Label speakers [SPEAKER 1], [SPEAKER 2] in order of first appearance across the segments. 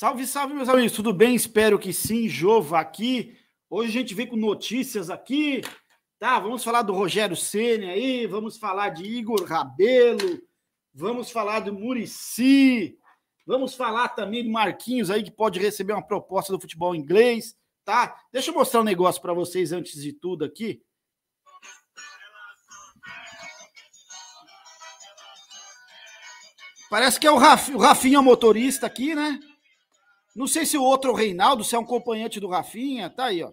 [SPEAKER 1] Salve, salve, meus amigos, tudo bem? Espero que sim, Jova aqui. Hoje a gente vem com notícias aqui, tá? Vamos falar do Rogério Ceni aí, vamos falar de Igor Rabelo, vamos falar do Murici, vamos falar também do Marquinhos aí que pode receber uma proposta do futebol inglês, tá? Deixa eu mostrar um negócio para vocês antes de tudo aqui. Parece que é o, Raf... o Rafinha motorista aqui, né? Não sei se o outro é o Reinaldo, se é um acompanhante do Rafinha. Tá aí, ó.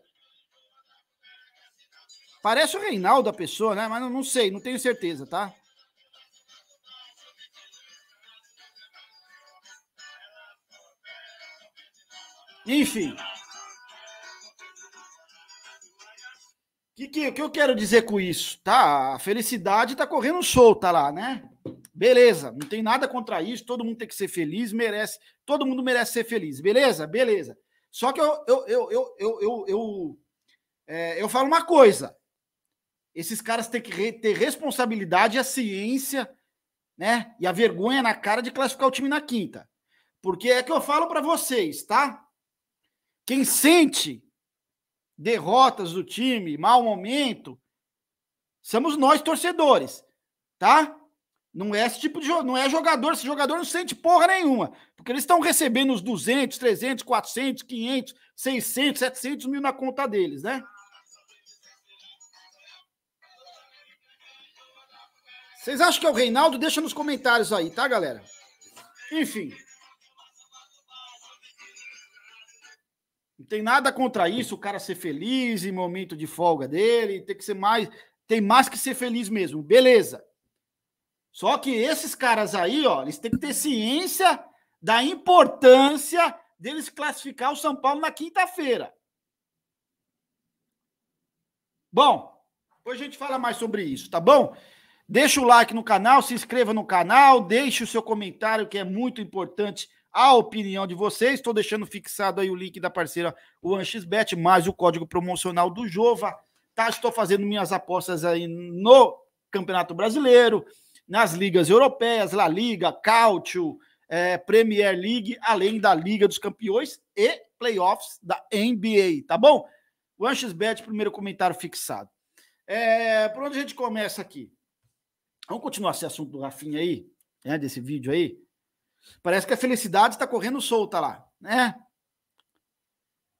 [SPEAKER 1] Parece o Reinaldo a pessoa, né? Mas não, não sei, não tenho certeza, tá? Enfim. O que, que, que, eu quero dizer com isso? Tá, a felicidade tá correndo solta lá, né? Beleza, não tem nada contra isso, todo mundo tem que ser feliz, merece, todo mundo merece ser feliz, beleza? Beleza. Só que eu eu, eu, eu, eu, eu, eu, é, eu falo uma coisa. Esses caras têm que ter responsabilidade e a ciência, né? E a vergonha na cara de classificar o time na quinta. Porque é que eu falo para vocês, tá? Quem sente derrotas do time, mau momento, somos nós torcedores, tá? Não é esse tipo de não é jogador, esse jogador não sente porra nenhuma, porque eles estão recebendo os 200, 300, 400, 500, 600, 700 mil na conta deles, né? Vocês acham que é o Reinaldo? Deixa nos comentários aí, tá, galera? Enfim. Não tem nada contra isso, o cara ser feliz em momento de folga dele, tem que ser mais, tem mais que ser feliz mesmo. Beleza. Só que esses caras aí, ó, eles têm que ter ciência da importância deles classificar o São Paulo na quinta-feira. Bom, depois a gente fala mais sobre isso, tá bom? Deixa o like no canal, se inscreva no canal, deixe o seu comentário, que é muito importante a opinião de vocês. Estou deixando fixado aí o link da parceira OneXBet, mais o código promocional do Jova. Tá? Estou fazendo minhas apostas aí no Campeonato Brasileiro, nas ligas europeias, La Liga, Cautio, é, Premier League, além da Liga dos Campeões e playoffs da NBA, tá bom? O Bet, primeiro comentário fixado. É, por onde a gente começa aqui? Vamos continuar esse assunto do Rafinha aí, né, desse vídeo aí? Parece que a felicidade está correndo solta lá, né?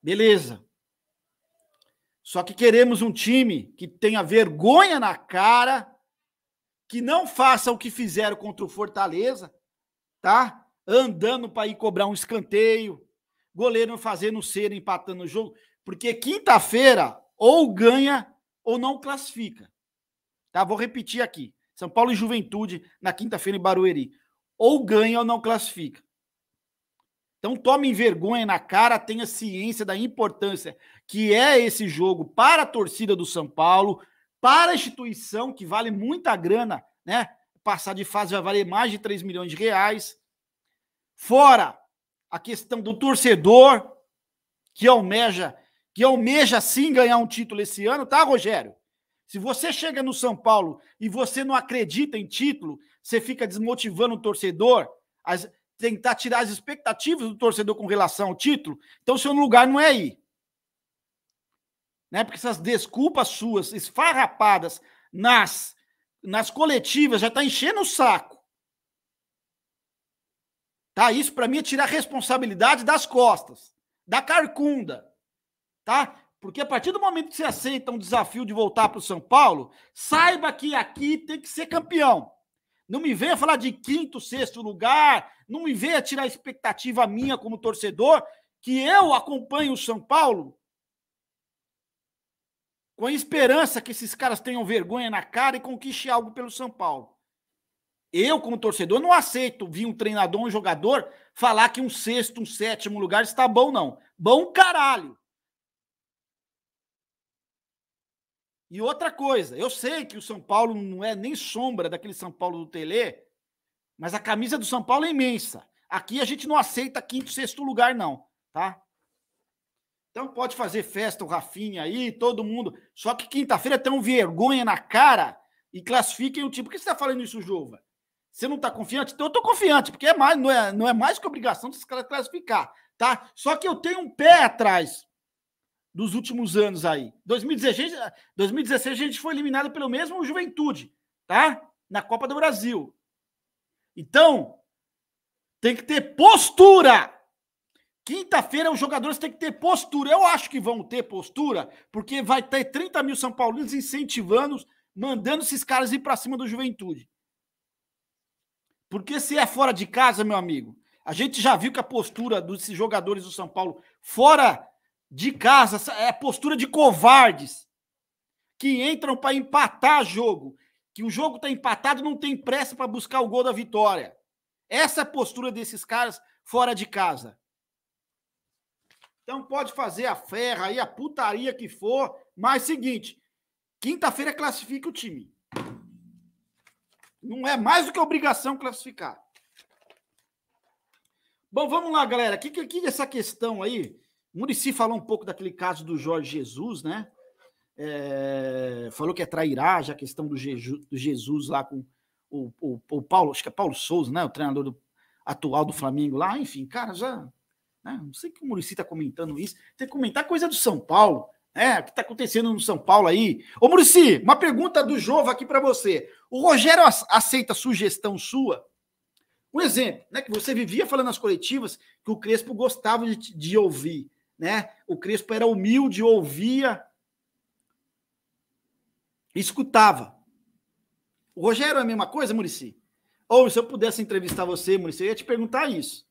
[SPEAKER 1] Beleza. Só que queremos um time que tenha vergonha na cara que não façam o que fizeram contra o Fortaleza, tá? Andando para ir cobrar um escanteio, goleiro fazendo cera, empatando o jogo, porque quinta-feira ou ganha ou não classifica. Tá? Vou repetir aqui. São Paulo e Juventude na quinta-feira em Barueri. Ou ganha ou não classifica. Então tome vergonha na cara, tenha ciência da importância que é esse jogo para a torcida do São Paulo, para a instituição, que vale muita grana, né? Passar de fase vai valer mais de 3 milhões de reais. Fora a questão do torcedor, que almeja, que almeja sim ganhar um título esse ano, tá, Rogério? Se você chega no São Paulo e você não acredita em título, você fica desmotivando o torcedor, as, tentar tirar as expectativas do torcedor com relação ao título, então seu lugar não é aí né? Porque essas desculpas suas, esfarrapadas nas, nas coletivas, já está enchendo o saco. Tá? Isso para mim é tirar a responsabilidade das costas, da carcunda, tá? Porque a partir do momento que você aceita um desafio de voltar para o São Paulo, saiba que aqui tem que ser campeão. Não me venha falar de quinto, sexto lugar, não me venha tirar a expectativa minha como torcedor, que eu acompanho o São Paulo com a esperança que esses caras tenham vergonha na cara e conquiste algo pelo São Paulo. Eu, como torcedor, não aceito vir um treinador, um jogador, falar que um sexto, um sétimo lugar está bom, não. Bom caralho. E outra coisa, eu sei que o São Paulo não é nem sombra daquele São Paulo do Tele, mas a camisa do São Paulo é imensa. Aqui a gente não aceita quinto, sexto lugar, não, tá? Então pode fazer festa o Rafinha aí, todo mundo. Só que quinta-feira tem um vergonha na cara e classifiquem o time. Por que você está falando isso, Jova? Você não está confiante? Então eu estou confiante, porque é mais, não, é, não é mais que obrigação desses caras classificar, tá? Só que eu tenho um pé atrás dos últimos anos aí. 2016, 2016 a gente foi eliminado pelo mesmo Juventude, tá? Na Copa do Brasil. Então, tem que ter postura Quinta-feira os jogadores têm que ter postura. Eu acho que vão ter postura, porque vai ter 30 mil São Paulinos incentivando, mandando esses caras ir para cima do Juventude. Porque se é fora de casa, meu amigo, a gente já viu que a postura dos jogadores do São Paulo fora de casa é postura de covardes que entram para empatar jogo, que o jogo está empatado, não tem pressa para buscar o gol da vitória. Essa é a postura desses caras fora de casa. Então pode fazer a ferra e a putaria que for, mas seguinte, quinta-feira classifica o time. Não é mais do que obrigação classificar. Bom, vamos lá, galera. Que que, que essa questão aí? O Murici falou um pouco daquele caso do Jorge Jesus, né? É, falou que é trairagem a questão do, Jeju, do Jesus lá com o, o, o, Paulo, acho que é Paulo Souza, né? O treinador do, atual do Flamengo lá. Enfim, cara, já né? Não sei que o Murici está comentando isso. Tem que comentar coisa do São Paulo. né? o que está acontecendo no São Paulo aí? Ô, Murici, uma pergunta do Jovo aqui para você. O Rogério aceita sugestão sua? Um exemplo, né? Que você vivia falando nas coletivas que o Crespo gostava de, de ouvir, né? O Crespo era humilde, ouvia, escutava. O Rogério é a mesma coisa, Murici? Ou se eu pudesse entrevistar você, Murici, eu ia te perguntar isso.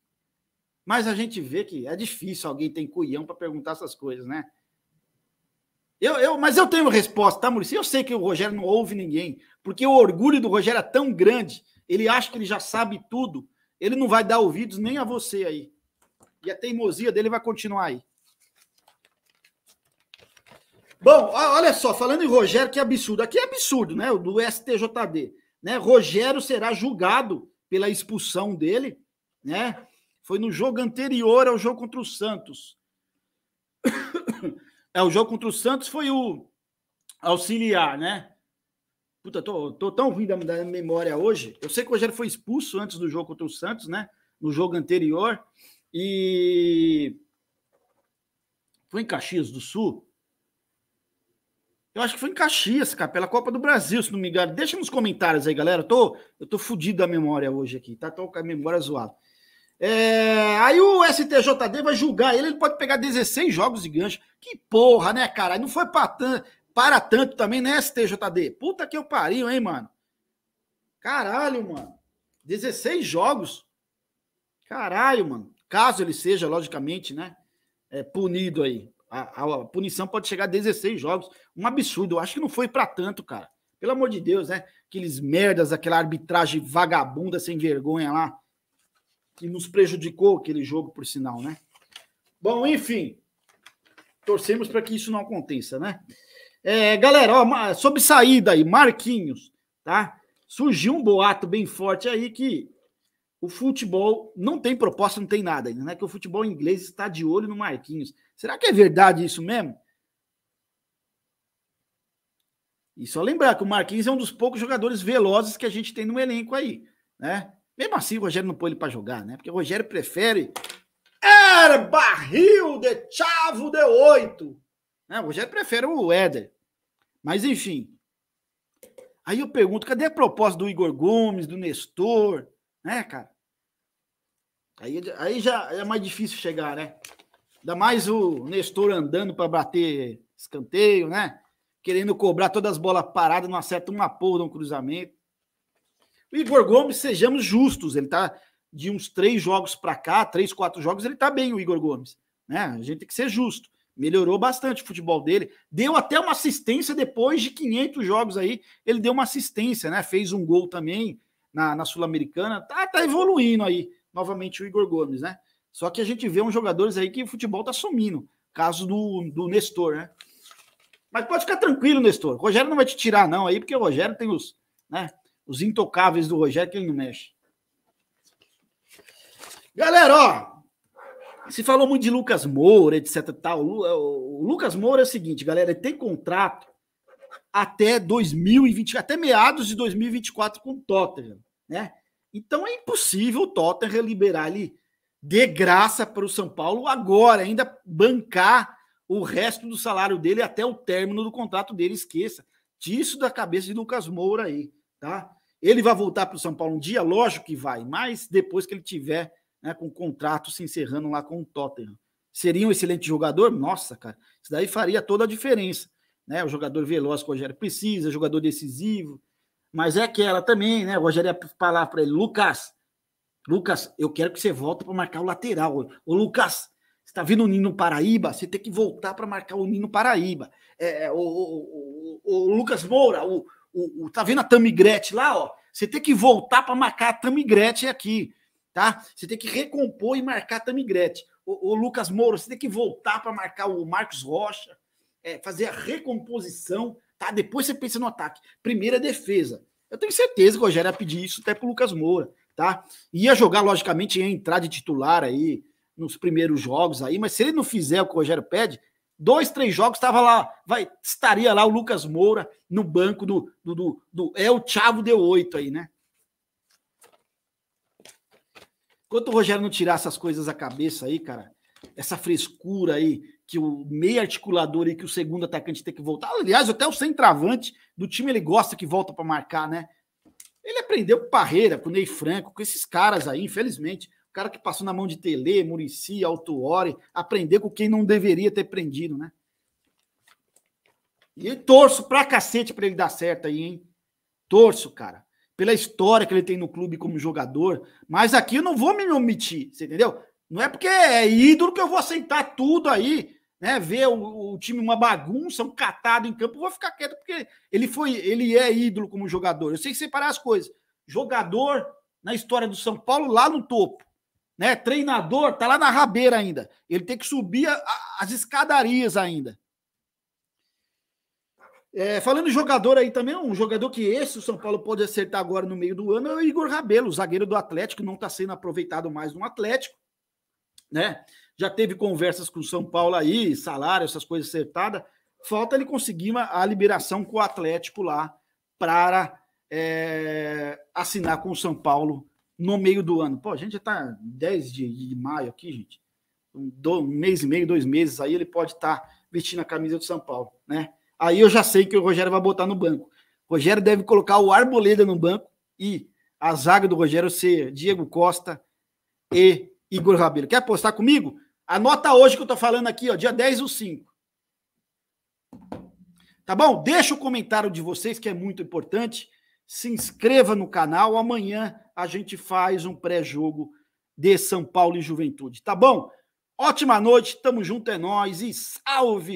[SPEAKER 1] Mas a gente vê que é difícil alguém tem cuião para perguntar essas coisas, né? Eu, eu, mas eu tenho resposta, tá, Maurício? Eu sei que o Rogério não ouve ninguém, porque o orgulho do Rogério é tão grande, ele acha que ele já sabe tudo, ele não vai dar ouvidos nem a você aí. E a teimosia dele vai continuar aí. Bom, olha só, falando em Rogério, que absurdo. Aqui é absurdo, né? O do STJD. Né? Rogério será julgado pela expulsão dele, né? Foi no jogo anterior ao jogo contra o Santos. É, o jogo contra o Santos foi o auxiliar, né? Puta, tô, tô tão ruim da, da memória hoje. Eu sei que o Rogério foi expulso antes do jogo contra o Santos, né? No jogo anterior. E. Foi em Caxias do Sul? Eu acho que foi em Caxias, cara, pela Copa do Brasil, se não me engano. Deixa nos comentários aí, galera. Eu tô, eu tô fudido da memória hoje aqui, tá? Tô com a memória zoada. É, aí o STJD vai julgar ele, ele pode pegar 16 jogos de gancho. Que porra, né, cara? Não foi para tanto, para tanto também, né, STJD? Puta que eu pariu, hein, mano? Caralho, mano. 16 jogos. Caralho, mano. Caso ele seja, logicamente, né, é, punido aí. A, a, a, punição pode chegar a 16 jogos. Um absurdo. Eu acho que não foi para tanto, cara. Pelo amor de Deus, né? Aqueles merdas, aquela arbitragem vagabunda sem vergonha lá que nos prejudicou aquele jogo, por sinal, né? Bom, enfim, torcemos para que isso não aconteça, né? É, galera, ó, sobre saída aí, Marquinhos, tá? Surgiu um boato bem forte aí que o futebol não tem proposta, não tem nada ainda, né? Que o futebol inglês está de olho no Marquinhos. Será que é verdade isso mesmo? E só lembrar que o Marquinhos é um dos poucos jogadores velozes que a gente tem no elenco aí, né? Mesmo assim, o Rogério não põe ele para jogar, né? Porque o Rogério prefere. Er barril de chavo de oito. Né? O Rogério prefere o Éder. Mas, enfim. Aí eu pergunto: cadê a proposta do Igor Gomes, do Nestor? Né, cara? Aí, aí já é mais difícil chegar, né? Ainda mais o Nestor andando para bater escanteio, né? Querendo cobrar todas as bolas paradas, não acerta uma porra de um cruzamento. O Igor Gomes, sejamos justos, ele está de uns três jogos para cá, três, quatro jogos, ele está bem, o Igor Gomes. Né? A gente tem que ser justo. Melhorou bastante o futebol dele. Deu até uma assistência depois de 500 jogos aí. Ele deu uma assistência, né? Fez um gol também na, na Sul-Americana. Tá, tá evoluindo aí, novamente, o Igor Gomes, né? Só que a gente vê uns jogadores aí que o futebol tá sumindo. Caso do, do Nestor, né? Mas pode ficar tranquilo, Nestor. O Rogério não vai te tirar, não, aí, porque o Rogério tem os. Né? Os intocáveis do Rogério que ele não mexe. Galera, ó. Se falou muito de Lucas Moura, etc. Tal. É, o Lucas Moura é o seguinte, galera, ele tem contrato até 2020, até meados de 2024 com o Tottenham, né? Então é impossível o Tottenham liberar ele de graça para o São Paulo agora, ainda bancar o resto do salário dele até o término do contrato dele, esqueça. disso da cabeça de Lucas Moura aí, tá? Ele vai voltar para o São Paulo um dia? Lógico que vai, mas depois que ele tiver né, com o contrato se encerrando lá com o Tottenham. Seria um excelente jogador? Nossa, cara, isso daí faria toda a diferença. Né? O jogador veloz que o Rogério precisa, jogador decisivo. Mas é aquela também, né? O Rogério ia falar para ele, Lucas, Lucas, eu quero que você volte para marcar o lateral. Ô, Lucas, você está vindo o Nino Paraíba? Você tem que voltar para marcar o Nino Paraíba. É, é o, o, o, o, Lucas Moura, o, o, o, tá vendo a Tamigrete lá, ó? Você tem que voltar para marcar a Tamigrete aqui, tá? Você tem que recompor e marcar a Tamigrete. O, o Lucas Moura, você tem que voltar para marcar o Marcos Rocha, é, fazer a recomposição, tá? Depois você pensa no ataque. Primeira defesa. Eu tenho certeza que o Rogério ia pedir isso até pro Lucas Moura, tá? Ia jogar, logicamente, ia entrar de titular aí nos primeiros jogos aí, mas se ele não fizer o que o Rogério pede, dois, três jogos, estava lá, vai, estaria lá o Lucas Moura no banco do. do, do, do é o Thiago deu oito aí, né? Enquanto o Rogério não tirar essas coisas da cabeça aí, cara, essa frescura aí, que o meio articulador e que o segundo atacante tem que voltar. Aliás, até o centroavante do time ele gosta que volta para marcar, né? Ele aprendeu com Parreira, com o Ney Franco, com esses caras aí, infelizmente cara que passou na mão de Tele, Murici, Altuori, aprender com quem não deveria ter prendido, né? E torço pra cacete pra ele dar certo aí, hein? Torço, cara. Pela história que ele tem no clube como jogador. Mas aqui eu não vou me omitir, você entendeu? Não é porque é ídolo que eu vou aceitar tudo aí, né? Ver o, o, time uma bagunça, um catado em campo, eu vou ficar quieto porque ele foi, ele é ídolo como jogador. Eu sei separar as coisas. Jogador na história do São Paulo lá no topo né? Treinador tá lá na rabeira ainda. Ele tem que subir a, a, as escadarias ainda. É, falando em jogador aí também, um jogador que esse o São Paulo pode acertar agora no meio do ano é o Igor Rabelo, zagueiro do Atlético, não está sendo aproveitado mais no Atlético, né? Já teve conversas com o São Paulo aí, salário, essas coisas acertadas. Falta ele conseguir a liberação com o Atlético lá para é, assinar com o São Paulo no meio do ano. Pô, a gente já tá 10 de, de maio aqui, gente. Um, do, um, mês e meio, dois meses, aí ele pode estar tá vestindo a camisa do São Paulo, né? Aí eu já sei que o Rogério vai botar no banco. O Rogério deve colocar o Arboleda no banco e a zaga do Rogério ser Diego Costa e Igor Rabelo. Quer apostar comigo? Anota hoje que eu tô falando aqui, ó, dia 10 ou 5. Tá bom? Deixa o comentário de vocês que é muito importante. Se inscreva no canal. Amanhã a gente faz um pré-jogo de São Paulo e Juventude, tá bom? Ótima noite, tamo junto, é nós e salve!